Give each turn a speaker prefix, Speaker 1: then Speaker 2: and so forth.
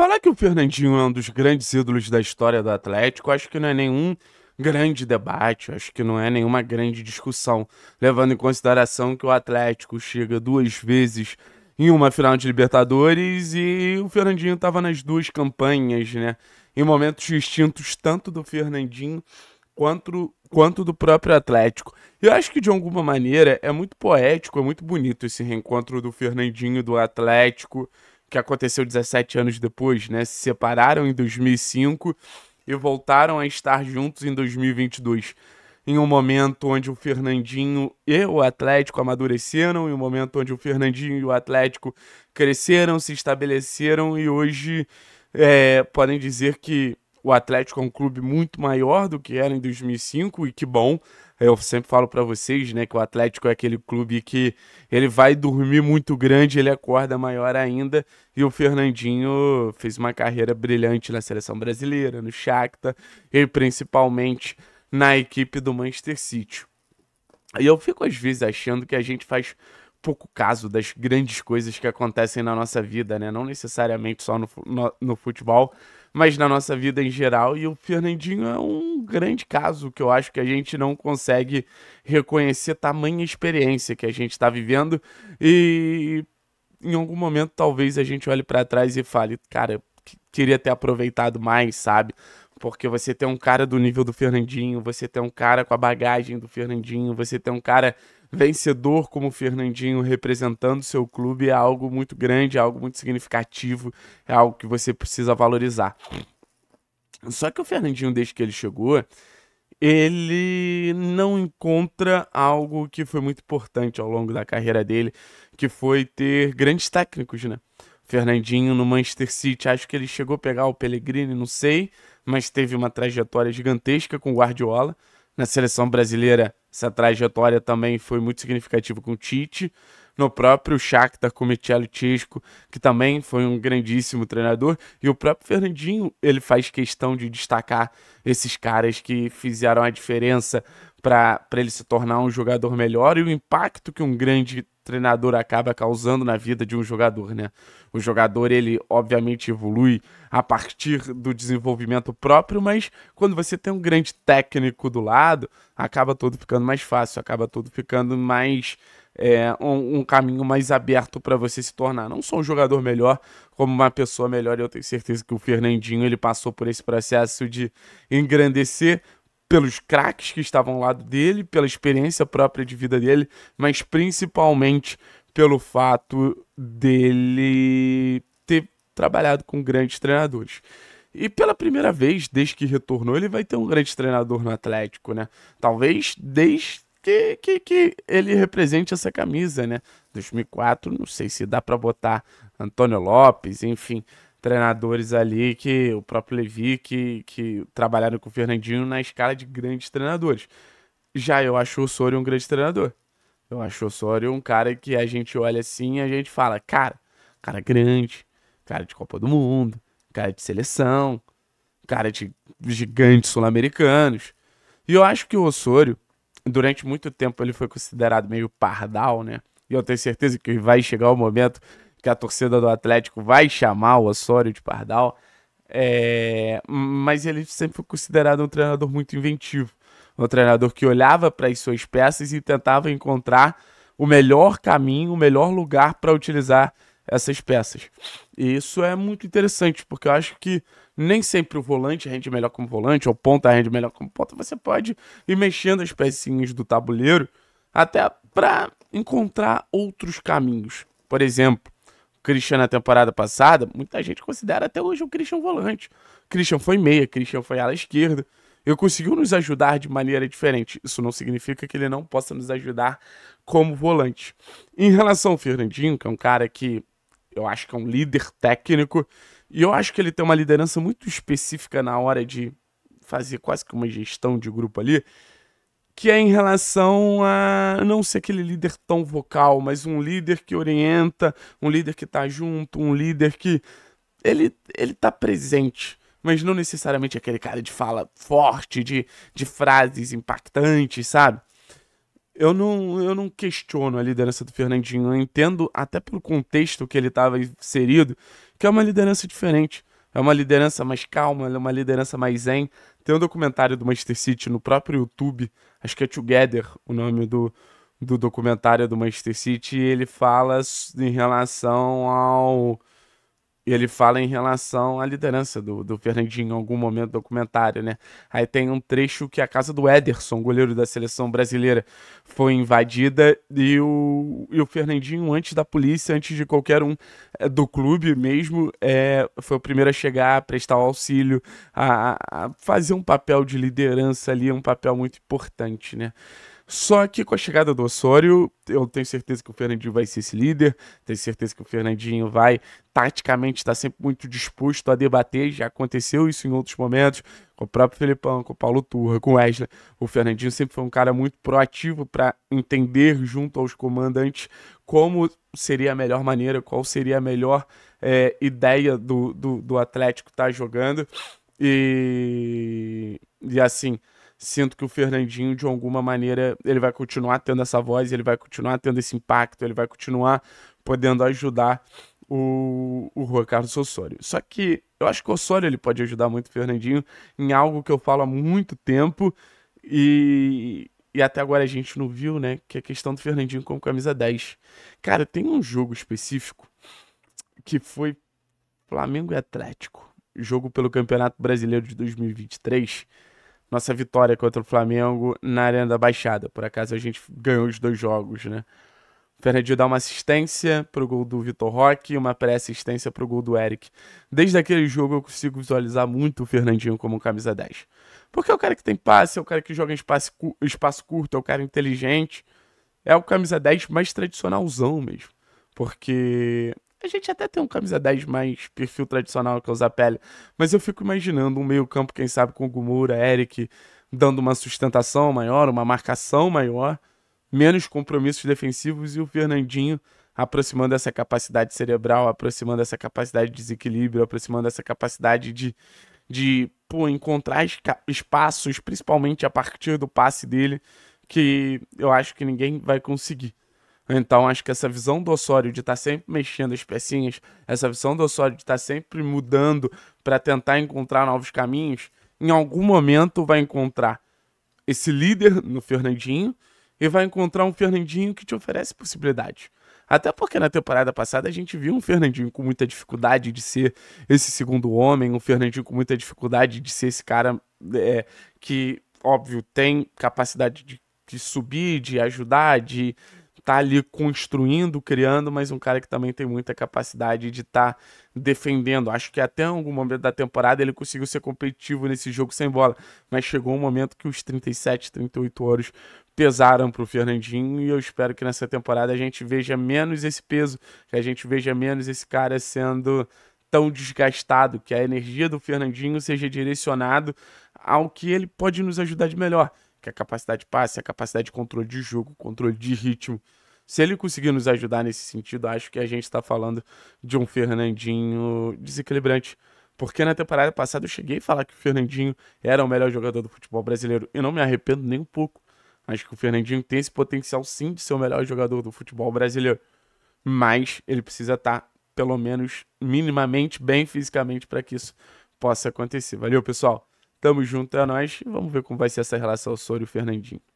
Speaker 1: Falar que o Fernandinho é um dos grandes ídolos da história do Atlético, acho que não é nenhum grande debate, acho que não é nenhuma grande discussão, levando em consideração que o Atlético chega duas vezes em uma final de Libertadores e o Fernandinho estava nas duas campanhas, né? Em momentos distintos, tanto do Fernandinho quanto, quanto do próprio Atlético. Eu acho que de alguma maneira é muito poético, é muito bonito esse reencontro do Fernandinho do Atlético que aconteceu 17 anos depois, né? Se separaram em 2005 e voltaram a estar juntos em 2022. Em um momento onde o Fernandinho e o Atlético amadureceram, em um momento onde o Fernandinho e o Atlético cresceram, se estabeleceram e hoje é, podem dizer que o Atlético é um clube muito maior do que era em 2005 e que bom. Eu sempre falo para vocês, né, que o Atlético é aquele clube que ele vai dormir muito grande, ele acorda maior ainda. E o Fernandinho fez uma carreira brilhante na seleção brasileira, no Shakhtar e principalmente na equipe do Manchester City. E eu fico às vezes achando que a gente faz pouco caso das grandes coisas que acontecem na nossa vida, né? Não necessariamente só no, no, no, futebol, mas na nossa vida em geral. E o Fernandinho é um grande caso que eu acho que a gente não consegue reconhecer tamanha experiência que a gente está vivendo. E em algum momento talvez a gente olhe para trás e fale, cara, queria ter aproveitado mais, sabe? porque você tem um cara do nível do Fernandinho, você tem um cara com a bagagem do Fernandinho, você tem um cara vencedor como o Fernandinho representando seu clube é algo muito grande, é algo muito significativo, é algo que você precisa valorizar. Só que o Fernandinho, desde que ele chegou, ele não encontra algo que foi muito importante ao longo da carreira dele, que foi ter grandes técnicos, né? Fernandinho no Manchester City, acho que ele chegou a pegar o Pellegrini, não sei, mas teve uma trajetória gigantesca com o Guardiola. Na seleção brasileira, essa trajetória também foi muito significativa com o Tite, no próprio Shakhtar com o Michel Tisco, que também foi um grandíssimo treinador, e o próprio Fernandinho, ele faz questão de destacar esses caras que fizeram a diferença para ele se tornar um jogador melhor e o impacto que um grande treinador acaba causando na vida de um jogador, né? O jogador, ele obviamente evolui a partir do desenvolvimento próprio, mas quando você tem um grande técnico do lado, acaba tudo ficando mais fácil, acaba tudo ficando mais é, um, um, caminho mais aberto para você se tornar não só um jogador melhor, como uma pessoa melhor. Eu tenho certeza que o Fernandinho ele passou por esse processo de engrandecer, pelos craques que estavam ao lado dele, pela experiência própria de vida dele, mas principalmente pelo fato dele ter trabalhado com grandes treinadores. E pela primeira vez, desde que retornou, ele vai ter um grande treinador no Atlético, né? Talvez desde que, que, que ele represente essa camisa, né? 2004, não sei se dá para botar Antônio Lopes, enfim treinadores ali que o próprio Levi que, que trabalharam com o Fernandinho na escala de grandes treinadores. Já eu acho o Sori um grande treinador. Eu acho o Sori um cara que a gente olha assim e a gente fala, cara, cara grande, cara de Copa do Mundo, cara de seleção, cara de gigantes sul-americanos. E eu acho que o Osório, durante muito tempo, ele foi considerado meio pardal, né? E eu tenho certeza que vai chegar o momento que a torcida do Atlético vai chamar o Osório de Pardal. É, mas ele sempre foi considerado um treinador muito inventivo. Um treinador que olhava para as suas peças e tentava encontrar o melhor caminho, o melhor lugar para utilizar essas peças. E isso é muito interessante, porque eu acho que nem sempre o volante rende melhor como volante, ou ponta rende melhor como ponta. Você pode ir mexendo as pecinhas do tabuleiro até para encontrar outros caminhos. Por exemplo, Christian na temporada passada, muita gente considera até hoje o Christian volante. Christian foi meia, Christian foi ala esquerda. Ele conseguiu nos ajudar de maneira diferente. Isso não significa que ele não possa nos ajudar como volante. Em relação ao Fernandinho, que é um cara que eu acho que é um líder técnico, e eu acho que ele tem uma liderança muito específica na hora de fazer quase que uma gestão de grupo ali que é em relação a não ser aquele líder tão vocal, mas um líder que orienta, um líder que tá junto, um líder que ele ele tá presente, mas não necessariamente aquele cara de fala forte, de, de frases impactantes, sabe? Eu não, eu não questiono a liderança do Fernandinho, eu entendo até pelo contexto que ele estava inserido, que é uma liderança diferente. É uma liderança mais calma, é uma liderança mais zen. Tem um documentário do Manchester City no próprio YouTube, acho que é Together o nome do, do documentário do Manchester City, e ele fala em relação ao ele fala em relação à liderança do, do Fernandinho em algum momento do documentário, né? Aí tem um trecho que a casa do Ederson, goleiro da seleção brasileira, foi invadida e o, e o Fernandinho, antes da polícia, antes de qualquer um eh, do clube mesmo, é, foi o primeiro a chegar, a prestar o auxílio, a, a fazer um papel de liderança ali, um papel muito importante, né? Só que com a chegada do Osório, eu tenho certeza que o Fernandinho vai ser esse líder, tenho certeza que o Fernandinho vai, taticamente, estar tá sempre muito disposto a debater, já aconteceu isso em outros momentos, com o próprio Felipão, com o Paulo Turra, com o Wesley. O Fernandinho sempre foi um cara muito proativo para entender junto aos comandantes como seria a melhor maneira, qual seria a melhor é, ideia do, do, do Atlético estar tá jogando. E, e assim, sinto que o Fernandinho, de alguma maneira, ele vai continuar tendo essa voz, ele vai continuar tendo esse impacto, ele vai continuar podendo ajudar o, o Juan Carlos Osório. Só que eu acho que o Osório ele pode ajudar muito o Fernandinho em algo que eu falo há muito tempo e, e até agora a gente não viu, né? Que é a questão do Fernandinho com camisa 10. Cara, tem um jogo específico que foi Flamengo e Atlético, jogo pelo Campeonato Brasileiro de 2023 nossa vitória contra o Flamengo na Arena da Baixada. Por acaso a gente ganhou os dois jogos, né? O Fernandinho dá uma assistência pro gol do Vitor Roque e uma pré-assistência pro gol do Eric. Desde aquele jogo eu consigo visualizar muito o Fernandinho como um camisa 10. Porque é o cara que tem passe, é o cara que joga em espaço, espaço curto, é o cara inteligente. É o camisa 10 mais tradicionalzão mesmo. Porque a gente até tem um camisa 10 mais perfil tradicional que é o pele. Mas eu fico imaginando um meio-campo, quem sabe, com o Gumura, Eric, dando uma sustentação maior, uma marcação maior, menos compromissos defensivos e o Fernandinho aproximando essa capacidade cerebral, aproximando essa capacidade de desequilíbrio, aproximando essa capacidade de, de pô, encontrar espaços, principalmente a partir do passe dele, que eu acho que ninguém vai conseguir. Então acho que essa visão do Osório de estar tá sempre mexendo as pecinhas, essa visão do Osório de estar tá sempre mudando para tentar encontrar novos caminhos, em algum momento vai encontrar esse líder no Fernandinho e vai encontrar um Fernandinho que te oferece possibilidades. Até porque na temporada passada a gente viu um Fernandinho com muita dificuldade de ser esse segundo homem, um Fernandinho com muita dificuldade de ser esse cara é, que, óbvio, tem capacidade de, de subir, de ajudar, de tá ali construindo, criando, mas um cara que também tem muita capacidade de estar tá defendendo. Acho que até algum momento da temporada ele conseguiu ser competitivo nesse jogo sem bola, mas chegou um momento que os 37, 38 horas pesaram para o Fernandinho e eu espero que nessa temporada a gente veja menos esse peso, que a gente veja menos esse cara sendo tão desgastado, que a energia do Fernandinho seja direcionado ao que ele pode nos ajudar de melhor que é a capacidade de passe, a capacidade de controle de jogo, controle de ritmo. Se ele conseguir nos ajudar nesse sentido, acho que a gente está falando de um Fernandinho desequilibrante. Porque na temporada passada eu cheguei a falar que o Fernandinho era o melhor jogador do futebol brasileiro e não me arrependo nem um pouco. Acho que o Fernandinho tem esse potencial sim de ser o melhor jogador do futebol brasileiro. Mas ele precisa estar, tá, pelo menos minimamente, bem fisicamente para que isso possa acontecer. Valeu, pessoal! Tamo junto, é nóis. Vamos ver como vai ser essa relação Soro e Fernandinho.